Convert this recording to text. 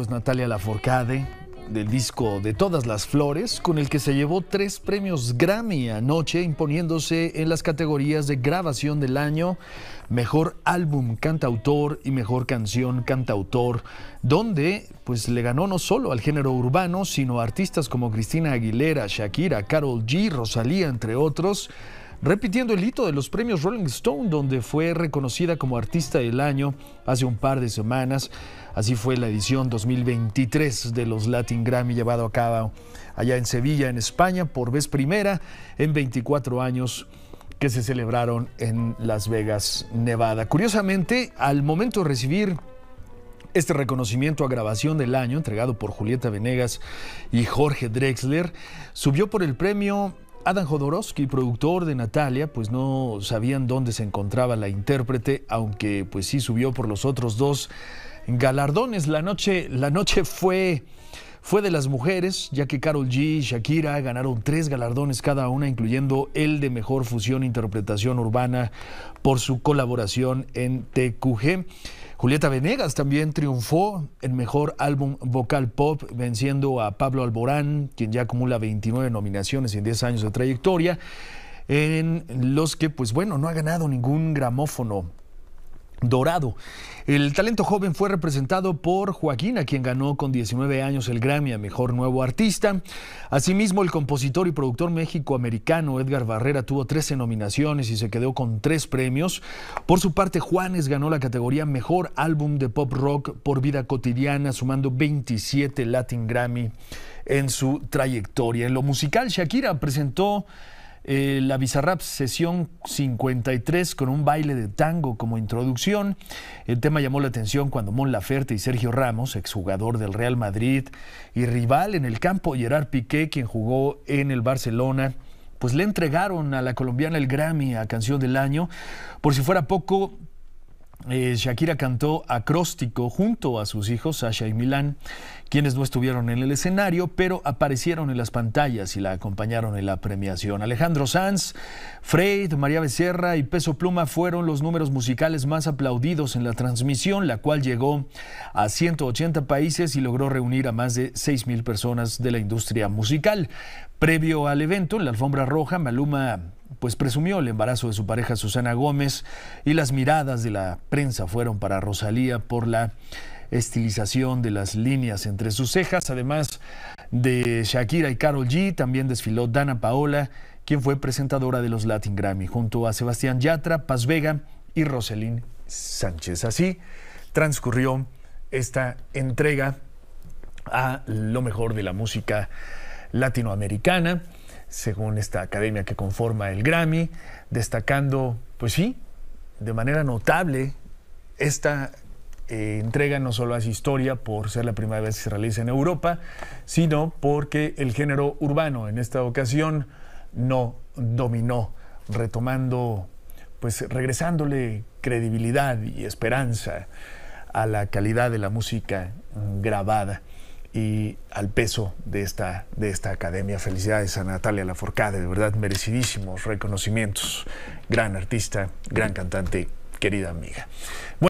Es Natalia Laforcade del disco De Todas las Flores, con el que se llevó tres premios Grammy anoche, imponiéndose en las categorías de grabación del año, mejor álbum cantautor y mejor canción cantautor, donde pues le ganó no solo al género urbano, sino a artistas como Cristina Aguilera, Shakira, Carol G, Rosalía, entre otros repitiendo el hito de los premios Rolling Stone, donde fue reconocida como Artista del Año hace un par de semanas. Así fue la edición 2023 de los Latin Grammy llevado a cabo allá en Sevilla, en España, por vez primera en 24 años que se celebraron en Las Vegas, Nevada. Curiosamente, al momento de recibir este reconocimiento a grabación del año, entregado por Julieta Venegas y Jorge Drexler, subió por el premio Adam Jodorowsky, productor de Natalia, pues no sabían dónde se encontraba la intérprete, aunque pues sí subió por los otros dos galardones. La noche, la noche fue, fue de las mujeres, ya que Carol G y Shakira ganaron tres galardones cada una, incluyendo el de Mejor Fusión e Interpretación Urbana por su colaboración en TQG. Julieta Venegas también triunfó en mejor álbum vocal pop, venciendo a Pablo Alborán, quien ya acumula 29 nominaciones en 10 años de trayectoria, en los que, pues bueno, no ha ganado ningún gramófono Dorado. El talento joven fue representado por Joaquín, a quien ganó con 19 años el Grammy a Mejor Nuevo Artista. Asimismo, el compositor y productor méxico-americano Edgar Barrera tuvo 13 nominaciones y se quedó con 3 premios. Por su parte, Juanes ganó la categoría Mejor Álbum de Pop Rock por Vida Cotidiana, sumando 27 Latin Grammy en su trayectoria. En lo musical, Shakira presentó la Bizarrap sesión 53 con un baile de tango como introducción. El tema llamó la atención cuando Mon Laferte y Sergio Ramos, exjugador del Real Madrid y rival en el campo, Gerard Piqué, quien jugó en el Barcelona, pues le entregaron a la colombiana el Grammy a Canción del Año. Por si fuera poco, eh, Shakira cantó acróstico junto a sus hijos Sasha y Milán, quienes no estuvieron en el escenario, pero aparecieron en las pantallas y la acompañaron en la premiación. Alejandro Sanz, Freid, María Becerra y Peso Pluma fueron los números musicales más aplaudidos en la transmisión, la cual llegó a 180 países y logró reunir a más de 6 mil personas de la industria musical. Previo al evento, en la alfombra roja, Maluma pues presumió el embarazo de su pareja Susana Gómez y las miradas de la prensa fueron para Rosalía por la estilización de las líneas entre sus cejas, además de Shakira y Carol G, también desfiló Dana Paola, quien fue presentadora de los Latin Grammy, junto a Sebastián Yatra, Paz Vega y Roselín Sánchez. Así transcurrió esta entrega a lo mejor de la música latinoamericana según esta academia que conforma el Grammy, destacando, pues sí, de manera notable esta eh, entrega no solo hace historia por ser la primera vez que se realiza en Europa, sino porque el género urbano en esta ocasión no dominó, retomando, pues regresándole credibilidad y esperanza a la calidad de la música grabada y al peso de esta, de esta academia. Felicidades a Natalia Laforcade, de verdad, merecidísimos reconocimientos. Gran artista, gran cantante, querida amiga.